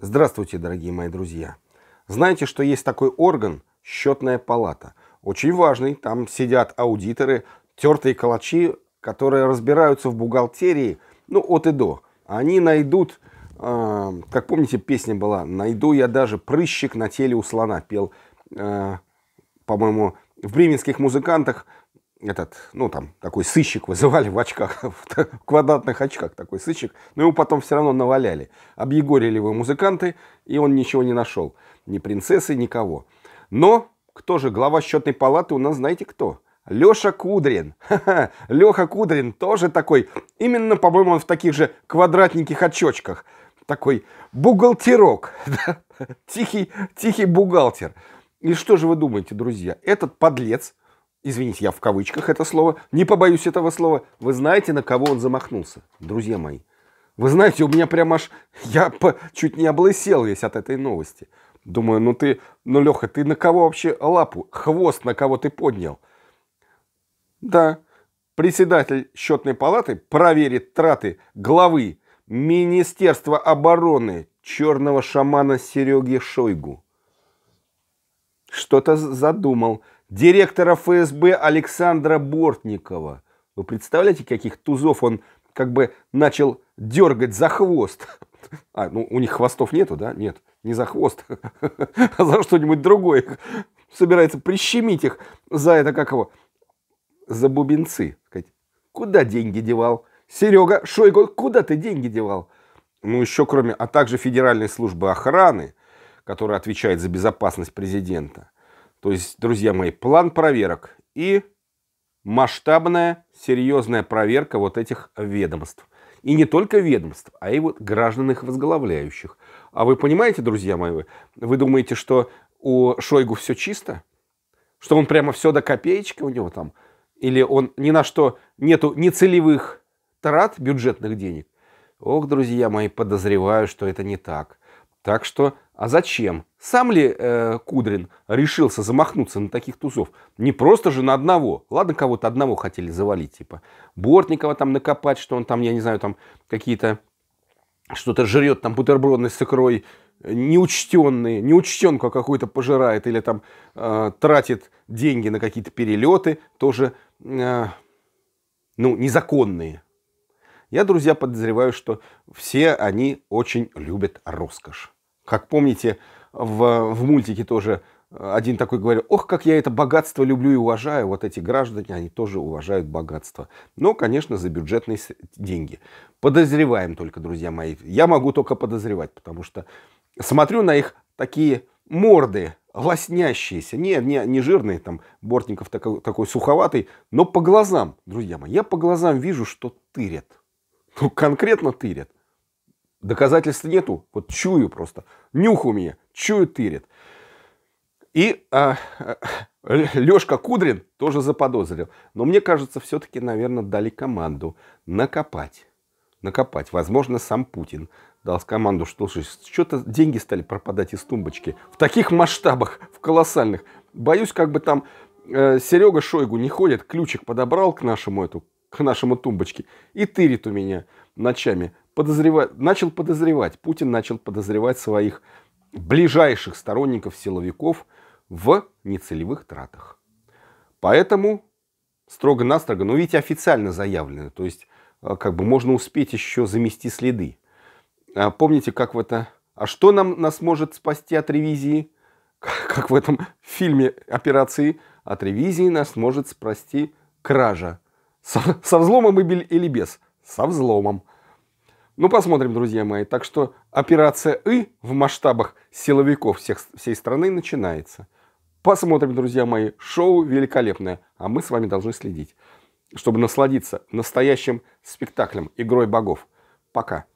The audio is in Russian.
Здравствуйте, дорогие мои друзья. Знаете, что есть такой орган – счетная палата. Очень важный, там сидят аудиторы, тертые калачи, которые разбираются в бухгалтерии, ну, от и до. Они найдут, э, как помните, песня была «Найду я даже прыщик на теле у слона», пел, э, по-моему, в бременских музыкантах этот, ну там, такой сыщик вызывали в очках, в квадратных очках такой сыщик, но его потом все равно наваляли. Объегорили его музыканты, и он ничего не нашел. Ни принцессы, никого. Но кто же глава счетной палаты у нас, знаете кто? Леша Кудрин. ха Леха Кудрин тоже такой. Именно, по-моему, он в таких же квадратненьких очочках. Такой бухгалтерок. тихий, тихий бухгалтер. И что же вы думаете, друзья? Этот подлец – извините, я в кавычках это слово, не побоюсь этого слова, вы знаете, на кого он замахнулся, друзья мои? Вы знаете, у меня прям аж, я по, чуть не облысел весь от этой новости. Думаю, ну ты, ну Леха, ты на кого вообще лапу, хвост на кого ты поднял? Да, председатель счетной палаты проверит траты главы Министерства обороны черного шамана Сереги Шойгу. Что-то задумал директора ФСБ Александра Бортникова. Вы представляете, каких тузов он как бы начал дергать за хвост? А, ну у них хвостов нету, да? Нет, не за хвост, а за что-нибудь другое. Собирается прищемить их за это, как его, за бубенцы. Куда деньги девал? Серега Шойгу, куда ты деньги девал? Ну, еще кроме, а также Федеральной службы охраны, которая отвечает за безопасность президента – то есть, друзья мои, план проверок и масштабная, серьезная проверка вот этих ведомств. И не только ведомств, а и вот граждан их возглавляющих. А вы понимаете, друзья мои, вы думаете, что у Шойгу все чисто? Что он прямо все до копеечки у него там? Или он ни на что нету ни целевых трат бюджетных денег? Ох, друзья мои, подозреваю, что это не так. Так что, а зачем? Сам ли э, Кудрин решился замахнуться на таких тузов? Не просто же на одного. Ладно, кого-то одного хотели завалить, типа Бортникова там накопать, что он там, я не знаю, там какие-то что-то жрет, там бутерброды с икрой неучтенные, неучтенку а какую-то пожирает или там э, тратит деньги на какие-то перелеты, тоже, э, ну, незаконные. Я, друзья, подозреваю, что все они очень любят роскошь. Как помните, в, в мультике тоже э, один такой говорил, ох, как я это богатство люблю и уважаю. Вот эти граждане, они тоже уважают богатство. Но, конечно, за бюджетные деньги. Подозреваем только, друзья мои. Я могу только подозревать, потому что смотрю на их такие морды, лоснящиеся. Не, не, не жирные, там, Бортников такой, такой суховатый, но по глазам, друзья мои. Я по глазам вижу, что тырят. Ну, конкретно тырят. Доказательств нету, вот чую просто. Нюх у меня, чую тырит. И а, э, Лешка Кудрин тоже заподозрил. Но мне кажется, все-таки, наверное, дали команду накопать. Накопать. Возможно, сам Путин дал команду, что что-то деньги стали пропадать из тумбочки. В таких масштабах, в колоссальных. Боюсь, как бы там э, Серега Шойгу не ходит, ключик подобрал к нашему эту к нашему тумбочке и тырит у меня ночами. Подозрева... Начал подозревать, Путин начал подозревать своих ближайших сторонников силовиков в нецелевых тратах. Поэтому строго-настрого, ну видите, официально заявлено, то есть э, как бы можно успеть еще замести следы. А помните, как в это... А что нам, нас может спасти от ревизии? Как в этом фильме операции от ревизии нас может спасти кража. Со, со взломом или без? Со взломом. Ну, посмотрим, друзья мои. Так что операция «И» в масштабах силовиков всех, всей страны начинается. Посмотрим, друзья мои. Шоу великолепное. А мы с вами должны следить, чтобы насладиться настоящим спектаклем, игрой богов. Пока.